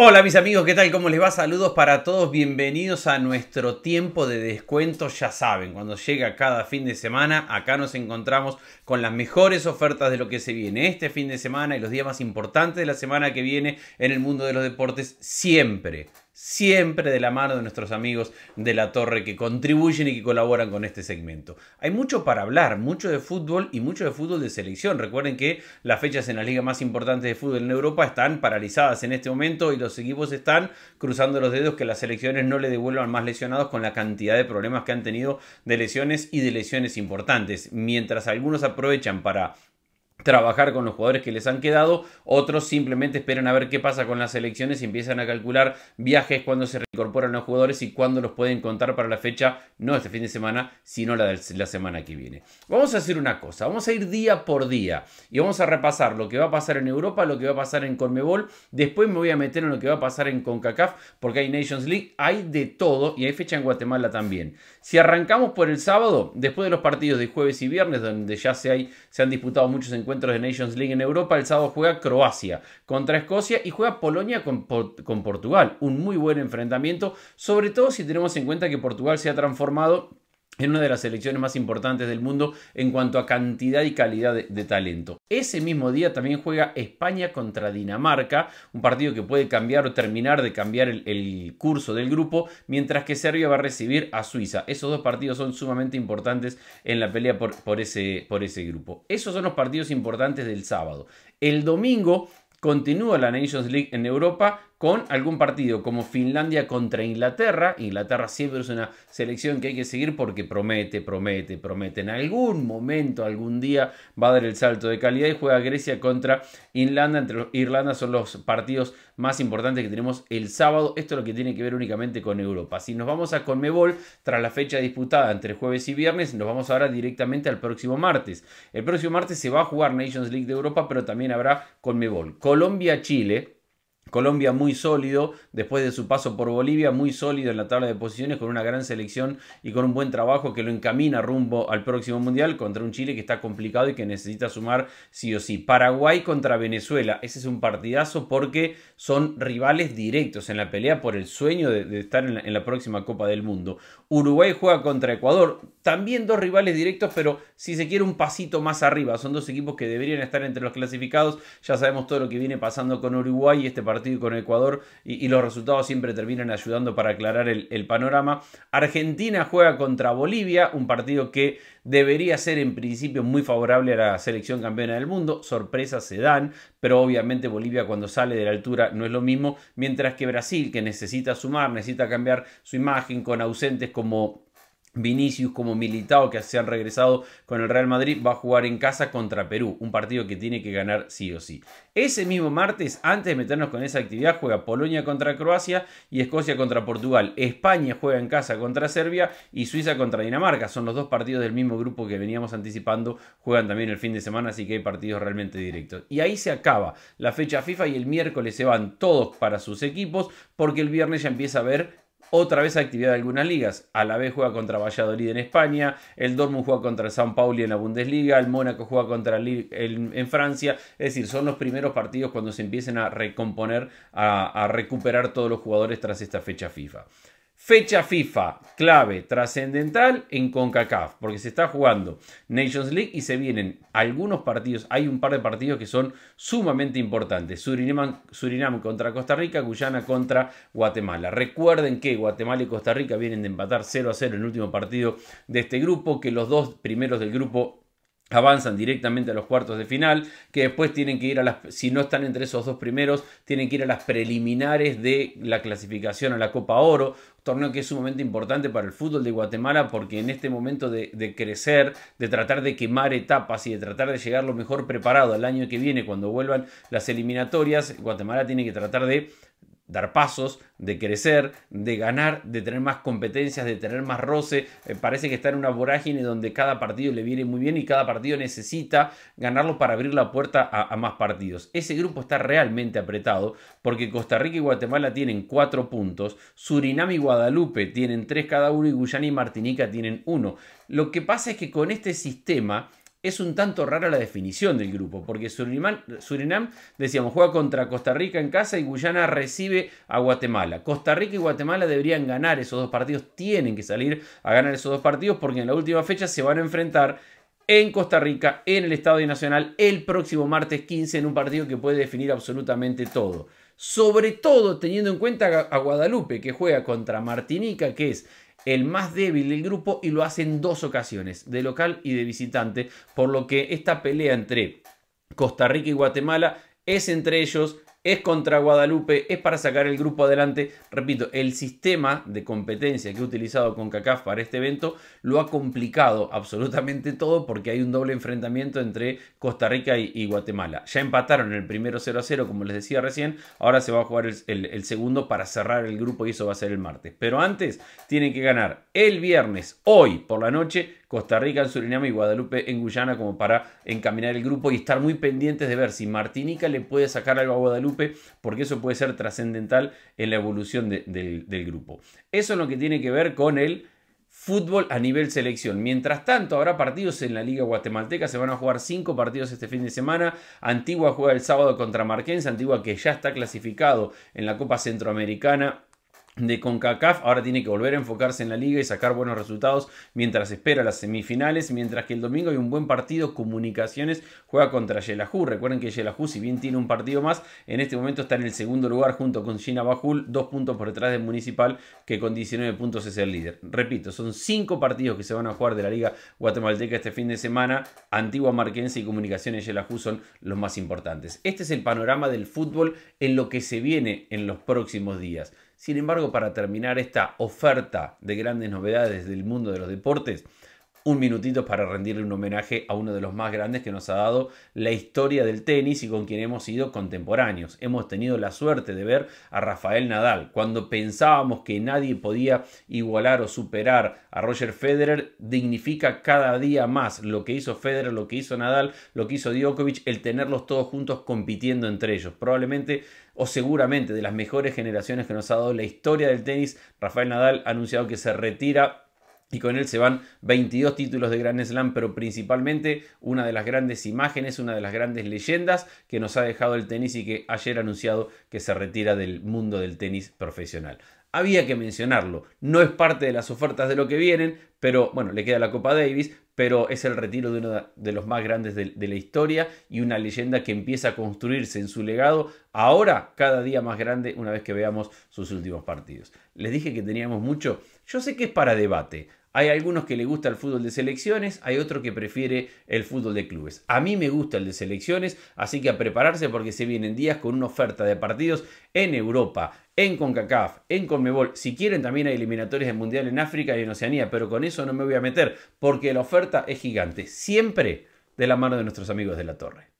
Hola mis amigos, ¿qué tal? ¿Cómo les va? Saludos para todos, bienvenidos a nuestro tiempo de descuento, ya saben, cuando llega cada fin de semana, acá nos encontramos con las mejores ofertas de lo que se viene este fin de semana y los días más importantes de la semana que viene en el mundo de los deportes, siempre siempre de la mano de nuestros amigos de la torre que contribuyen y que colaboran con este segmento. Hay mucho para hablar, mucho de fútbol y mucho de fútbol de selección. Recuerden que las fechas en las ligas más importantes de fútbol en Europa están paralizadas en este momento y los equipos están cruzando los dedos que las selecciones no le devuelvan más lesionados con la cantidad de problemas que han tenido de lesiones y de lesiones importantes. Mientras algunos aprovechan para trabajar con los jugadores que les han quedado, otros simplemente esperan a ver qué pasa con las elecciones y empiezan a calcular viajes, cuando se reincorporan los jugadores y cuándo los pueden contar para la fecha, no este fin de semana, sino la, de la semana que viene. Vamos a hacer una cosa, vamos a ir día por día y vamos a repasar lo que va a pasar en Europa, lo que va a pasar en Conmebol, después me voy a meter en lo que va a pasar en CONCACAF, porque hay Nations League, hay de todo y hay fecha en Guatemala también. Si arrancamos por el sábado, después de los partidos de jueves y viernes, donde ya se, hay, se han disputado muchos encuentros, encuentros de Nations League en Europa. El sábado juega Croacia contra Escocia y juega Polonia con, con Portugal. Un muy buen enfrentamiento, sobre todo si tenemos en cuenta que Portugal se ha transformado en una de las selecciones más importantes del mundo en cuanto a cantidad y calidad de, talento. Ese mismo día también juega España contra Dinamarca, un partido que puede cambiar o terminar de cambiar el, curso del grupo, mientras que Serbia va a recibir a Suiza. Esos dos partidos son sumamente importantes en la pelea por ese grupo. Esos son los partidos importantes del sábado. El domingo Continúa la Nations League en Europa con algún partido como Finlandia contra Inglaterra. Inglaterra siempre es una selección que hay que seguir porque promete, promete, promete. En algún momento, algún día va a dar el salto de calidad y juega Grecia contra Irlanda. Entre Irlanda son los partidos más importantes que tenemos el sábado. Esto es lo que tiene que ver únicamente con Europa. Si nos vamos a Conmebol, tras la fecha disputada entre jueves y viernes, nos vamos ahora directamente al próximo martes. El próximo martes se va a jugar Nations League de Europa, pero también habrá Conmebol. Colombia-Chile Colombia muy sólido, después de su paso por Bolivia, muy sólido en la tabla de posiciones, con una gran selección y con un buen trabajo que lo encamina rumbo al próximo Mundial contra un Chile que está complicado y que necesita sumar sí o sí. Paraguay contra Venezuela, ese es un partidazo porque son rivales directos en la pelea por el sueño de, estar en la próxima Copa del Mundo. Uruguay juega contra Ecuador, también dos rivales directos, pero si se quiere un pasito más arriba. Son dos equipos que deberían estar entre los clasificados. Ya sabemos todo lo que viene pasando con Uruguay, este partido con Ecuador, y, los resultados siempre terminan ayudando para aclarar el, el panorama. Argentina juega contra Bolivia, un partido que debería ser en principio muy favorable a la selección campeona del mundo. Sorpresas se dan, pero obviamente Bolivia cuando sale de la altura no es lo mismo, mientras que Brasil, que necesita sumar, necesita cambiar su imagen con ausentes como Vinicius como militado que se han regresado con el Real Madrid va a jugar en casa contra Perú, un partido que tiene que ganar sí o sí. Ese mismo martes, antes de meternos con esa actividad, juega Polonia contra Croacia y Escocia contra Portugal. España juega en casa contra Serbia y Suiza contra Dinamarca. Son los dos partidos del mismo grupo que veníamos anticipando, juegan también el fin de semana, así que hay partidos realmente directos. Y ahí se acaba la fecha FIFA y el miércoles se van todos para sus equipos porque el viernes ya empieza a ver otra vez actividad de algunas ligas. A la vez juega contra Valladolid en España, el Dortmund juega contra el San Pauli en la Bundesliga, el Mónaco juega contra el, en Francia. Es decir, son los primeros partidos cuando se empiecen a recomponer, a, a recuperar todos los jugadores tras esta fecha FIFA. Fecha FIFA, clave trascendental en CONCACAF, porque se está jugando Nations League y se vienen algunos partidos, hay un par de partidos que son sumamente importantes. Surinam, contra Costa Rica, Guyana contra Guatemala. Recuerden que Guatemala y Costa Rica vienen de empatar 0 a 0 en el último partido de este grupo, que los dos primeros del grupo avanzan directamente a los cuartos de final, que después tienen que ir a las, si no están entre esos dos primeros, tienen que ir a las preliminares de la clasificación a la Copa Oro, torneo que es sumamente importante para el fútbol de Guatemala porque en este momento de, de, crecer, de tratar de quemar etapas y de tratar de llegar lo mejor preparado al año que viene cuando vuelvan las eliminatorias, Guatemala tiene que tratar de dar pasos, de crecer, de ganar, de tener más competencias, de tener más roce. Eh, parece que está en una vorágine donde cada partido le viene muy bien y cada partido necesita ganarlo para abrir la puerta a, a más partidos. Ese grupo está realmente apretado porque Costa Rica y Guatemala tienen cuatro puntos, Surinam y Guadalupe tienen tres cada uno y Guyana y Martinica tienen uno. Lo que pasa es que con este sistema es un tanto rara la definición del grupo, porque Surinam, decíamos, juega contra Costa Rica en casa y Guyana recibe a Guatemala. Costa Rica y Guatemala deberían ganar esos dos partidos, tienen que salir a ganar esos dos partidos, porque en la última fecha se van a enfrentar en Costa Rica, en el Estadio Nacional, el próximo martes 15, en un partido que puede definir absolutamente todo. Sobre todo teniendo en cuenta a Guadalupe, que juega contra Martinica, que es el más débil del grupo y lo hace en dos ocasiones, de local y de visitante, por lo que esta pelea entre Costa Rica y Guatemala es entre ellos es contra Guadalupe, es para sacar el grupo adelante. Repito, el sistema de competencia que he utilizado con CACAF para este evento lo ha complicado absolutamente todo porque hay un doble enfrentamiento entre Costa Rica y, Guatemala. Ya empataron el primero 0 a 0, como les decía recién, ahora se va a jugar el, el segundo para cerrar el grupo y eso va a ser el martes. Pero antes tienen que ganar el viernes, hoy por la noche, Costa Rica en Surinam y Guadalupe en Guyana como para encaminar el grupo y estar muy pendientes de ver si Martinica le puede sacar algo a Guadalupe porque eso puede ser trascendental en la evolución del grupo. Eso es lo que tiene que ver con el fútbol a nivel selección. Mientras tanto, habrá partidos en la Liga Guatemalteca. Se van a jugar cinco partidos este fin de semana. Antigua juega el sábado contra Marquense. Antigua que ya está clasificado en la Copa Centroamericana de CONCACAF, ahora tiene que volver a enfocarse en la liga y sacar buenos resultados mientras espera las semifinales, mientras que el domingo hay un buen partido, Comunicaciones juega contra Yelahu. recuerden que Yelahu, si bien tiene un partido más, en este momento está en el segundo lugar junto con Gina Bajul, dos puntos por detrás de Municipal que con 19 puntos es el líder. Repito, son cinco partidos que se van a jugar de la liga guatemalteca este fin de semana, Antigua Marquense y Comunicaciones Yelahu son los más importantes. Este es el panorama del fútbol en lo que se viene en los próximos días. Sin embargo, para terminar esta oferta de grandes novedades del mundo de los deportes, un minutito para rendirle un homenaje a uno de los más grandes que nos ha dado la historia del tenis y con quien hemos sido contemporáneos. Hemos tenido la suerte de ver a Rafael Nadal. Cuando pensábamos que nadie podía igualar o superar a Roger Federer, dignifica cada día más lo que hizo Federer, lo que hizo Nadal, lo que hizo Djokovic, el tenerlos todos juntos compitiendo entre ellos. Probablemente o seguramente de las mejores generaciones que nos ha dado la historia del tenis, Rafael Nadal ha anunciado que se retira y con él se van 22 títulos de Grand Slam, pero principalmente una de las grandes imágenes, una de las grandes leyendas que nos ha dejado el tenis y que ayer ha anunciado que se retira del mundo del tenis profesional había que mencionarlo. No es parte de las ofertas de lo que vienen, pero bueno, le queda la Copa Davis, pero es el retiro de uno de los más grandes de, la historia y una leyenda que empieza a construirse en su legado, ahora cada día más grande una vez que veamos sus últimos partidos. Les dije que teníamos mucho, yo sé que es para debate, hay algunos que le gusta el fútbol de selecciones, hay otro que prefiere el fútbol de clubes. A mí me gusta el de selecciones, así que a prepararse porque se vienen días con una oferta de partidos en Europa, en CONCACAF, en CONMEBOL. Si quieren también hay eliminatorias del Mundial en África y en Oceanía, pero con eso no me voy a meter porque la oferta es gigante. Siempre de la mano de nuestros amigos de la Torre.